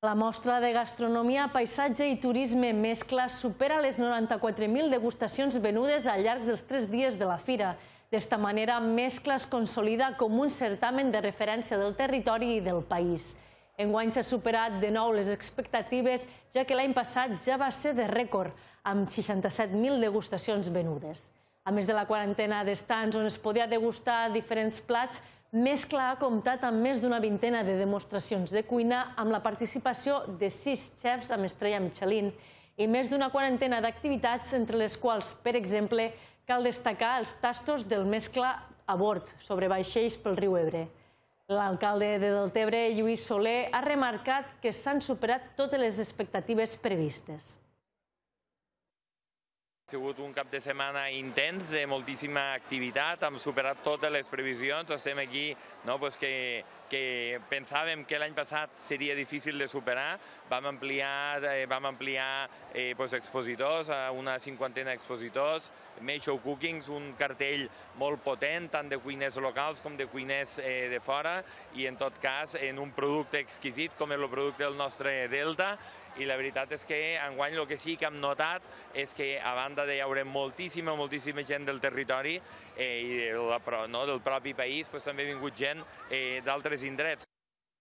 La mostra de gastronomia, paisatge i turisme mescla supera les 94.000 degustacions venudes al llarg dels tres dies de la fira. D'esta manera, Mescla es consolida com un certamen de referència del territori i del país. Enguany s'ha superat de nou les expectatives, ja que l'any passat ja va ser de rècord, amb 67.000 degustacions venudes. A més de la quarantena d'estants on es podia degustar diferents plats, més clar ha comptat amb més d'una vintena de demostracions de cuina amb la participació de sis xefs amb estrella Michelin i més d'una quarantena d'activitats, entre les quals, per exemple, cal destacar els tastos del mescla a bord sobre vaixells pel riu Ebre. L'alcalde de Deltebre, Lluís Soler, ha remarcat que s'han superat totes les expectatives previstes. Ha sigut un cap de setmana intens, de moltíssima activitat, hem superat totes les previsions, estem aquí no, pues que, que pensàvem que l'any passat seria difícil de superar, vam ampliar, eh, vam ampliar eh, pues, expositors, a una cinquantena d'expositors, més Show Cookings, un cartell molt potent, tant de cuiners locals com de cuiners eh, de fora, i en tot cas en un producte exquisit com el producte del nostre Delta, i la veritat és que enguany el que sí que hem notat és que a banda de hi haurà moltíssima, moltíssima gent del territori eh, i de la, no, del propi país, pues, també ha vingut gent eh, d'altres indrets.